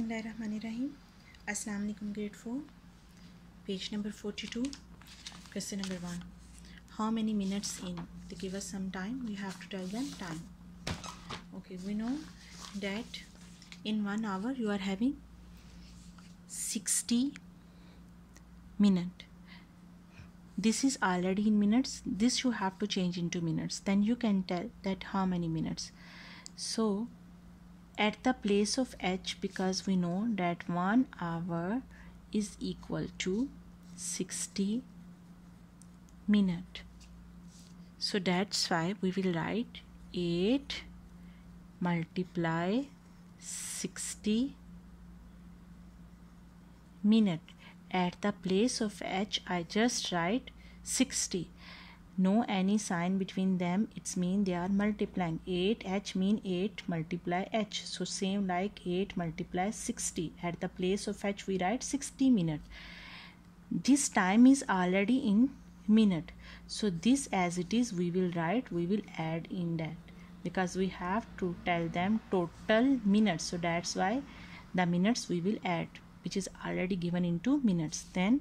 Bismillahirrahmanirrahim. alaikum grade 4 page number 42 question number 1 how many minutes in they give us some time we have to tell them time okay we know that in one hour you are having 60 minute this is already in minutes this you have to change into minutes then you can tell that how many minutes so at the place of h because we know that 1 hour is equal to 60 minute so that's why we will write 8 multiply 60 minute at the place of h i just write 60 no any sign between them it's mean they are multiplying 8h mean 8 multiply h so same like 8 multiply 60 at the place of h we write 60 minute. this time is already in minute so this as it is we will write we will add in that because we have to tell them total minutes so that's why the minutes we will add which is already given into minutes then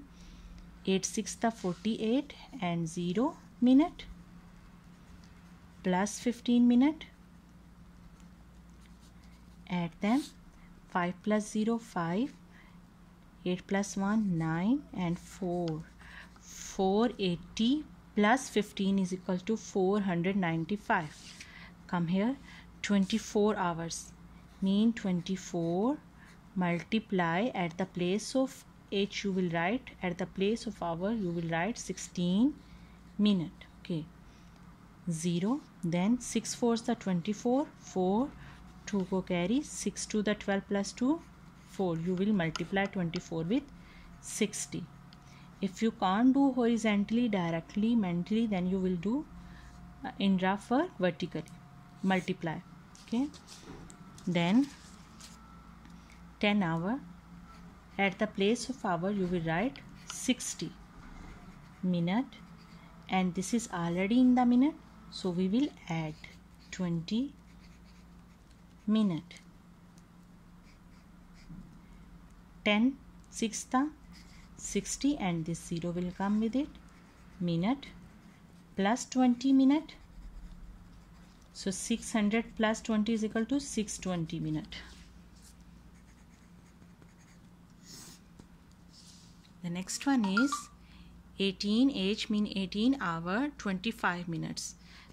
8 6 the 48 and 0 minute plus 15 minute add them 5 plus 0 5 8 plus 1 9 and 4 480 plus 15 is equal to 495 come here 24 hours mean 24 multiply at the place of h you will write at the place of hour you will write 16 minute okay 0 then 6 fours the 24 4 2 go carry 6 to the 12 plus 2 4 you will multiply 24 with 60 if you can't do horizontally directly mentally then you will do uh, in rough or vertically multiply okay then 10 hour at the place of hour you will write 60 minute and this is already in the minute so we will add 20 minute 10 sixth 60 and this 0 will come with it minute plus 20 minute so 600 plus 20 is equal to 620 minute the next one is 18 h mean 18 hour 25 minutes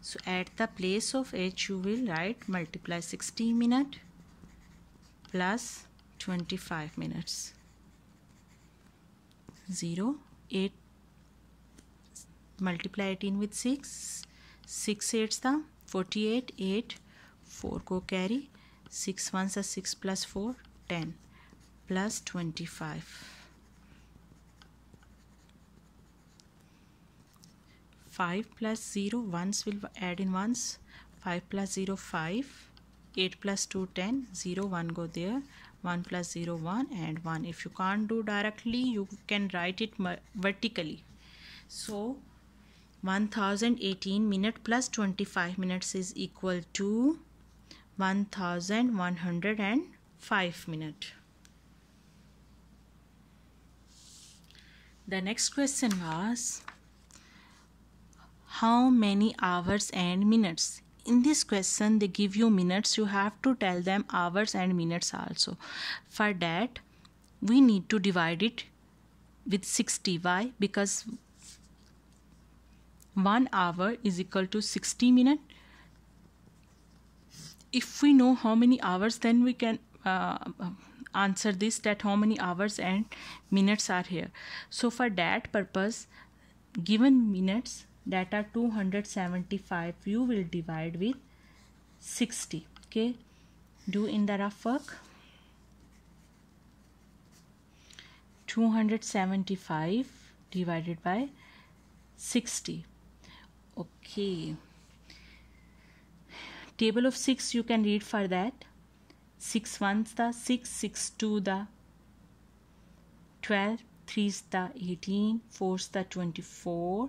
so at the place of h you will write multiply 60 minute plus 25 minutes 0 8 multiply 18 with 6 6 8s the 48 8 4 go carry 6 1 sa 6 plus 4 10 plus 25 5 plus 0 ones will add in ones 5 plus 0 5 8 plus 2 10 0 1 go there 1 plus 0 1 and 1 if you can't do directly you can write it vertically so 1018 minute plus 25 minutes is equal to 1105 minute the next question was how many hours and minutes in this question they give you minutes you have to tell them hours and minutes also for that we need to divide it with 60 why because 1 hour is equal to 60 minutes if we know how many hours then we can uh, answer this that how many hours and minutes are here so for that purpose given minutes that are 275 you will divide with 60 okay do in the rough work 275 divided by 60 okay table of 6 you can read for that 6 ones the 6 6 two the 12 3 is the 18 4 is the 24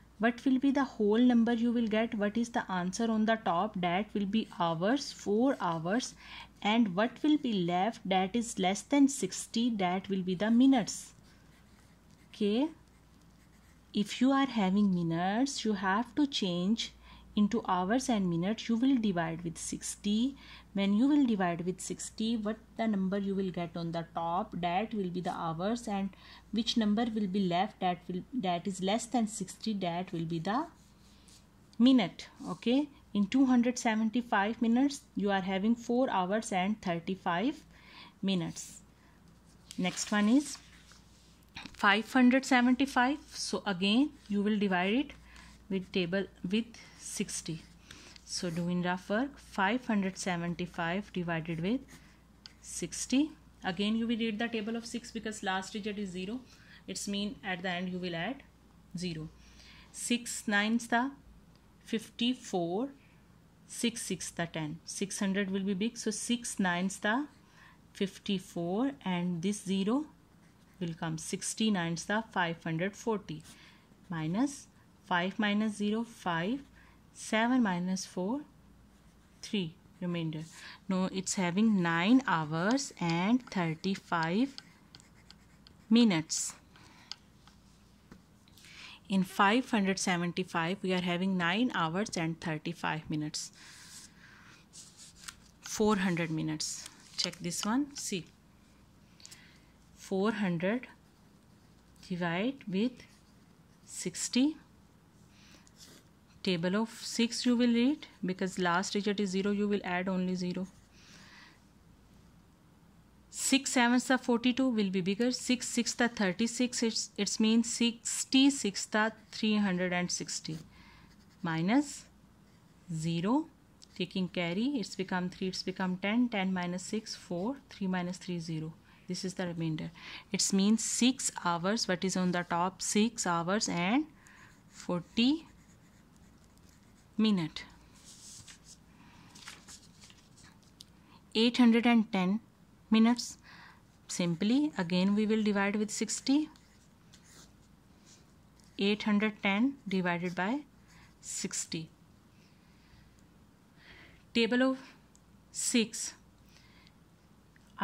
what will be the whole number you will get what is the answer on the top that will be hours 4 hours and what will be left that is less than 60 that will be the minutes okay if you are having minutes you have to change into hours and minutes you will divide with 60 when you will divide with 60 what the number you will get on the top that will be the hours and which number will be left that will that is less than 60 that will be the minute okay in 275 minutes you are having 4 hours and 35 minutes next one is 575 so again you will divide it with table with 60 so doing rough work 575 divided with 60. Again you will read the table of 6 because last digit is 0. It's mean at the end you will add 0. 6 nines the 54 6 6 the 10 600 will be big so 6 nines the 54 and this 0 will come 69 is the 540 minus 5 minus 0 5 7 minus 4 3 remainder no it's having 9 hours and 35 minutes in 575 we are having 9 hours and 35 minutes 400 minutes check this one see 400 divide with 60 table of 6 you will read because last digit is 0 you will add only 0 6 sevens are 42 will be bigger 6 6 the 36 it's, it's means 66 the 360 minus 0 taking carry it's become 3 it's become 10 10 minus 6 4 3 minus 3 0 this is the remainder it means 6 hours what is on the top 6 hours and 40 minute. 810 minutes simply again we will divide with 60 810 divided by 60 table of 6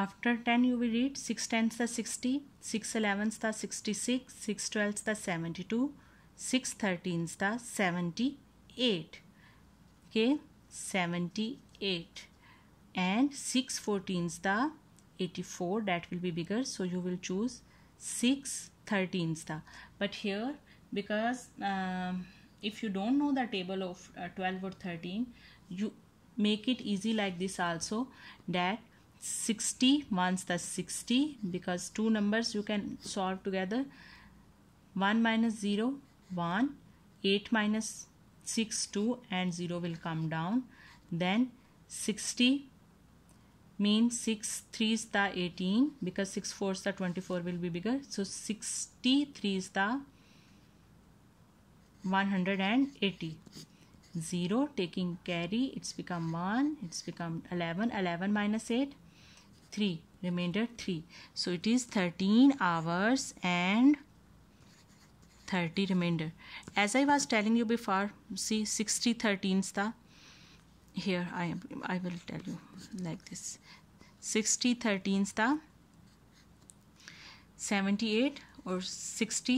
after 10 you will read 6 tens the 60 6 elevens the 66 6 twelves the 72 6 thirteens the 78 okay 78 and 6 is the 84 that will be bigger so you will choose 6 13s the but here because um, if you don't know the table of uh, 12 or 13 you make it easy like this also that 60 once the 60 because two numbers you can solve together 1 minus 0 1 8 minus 6 2 and 0 will come down then 60 means 6 3 is the 18 because 6 4 is the 24 will be bigger so 63 is the 180 0 taking carry it's become 1 it's become 11 11 minus 8 3 remainder 3 so it is 13 hours and 30 remainder as i was telling you before see 60 13s the here i am i will tell you like this 60 13s the 78 or 60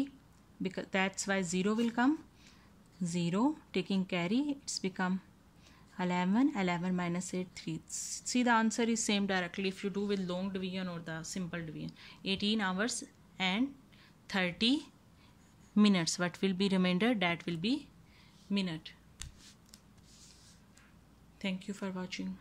because that's why 0 will come 0 taking carry it's become 11 11 minus 8 3 see the answer is same directly if you do with long division or the simple division 18 hours and 30 minutes what will be remainder that will be minute thank you for watching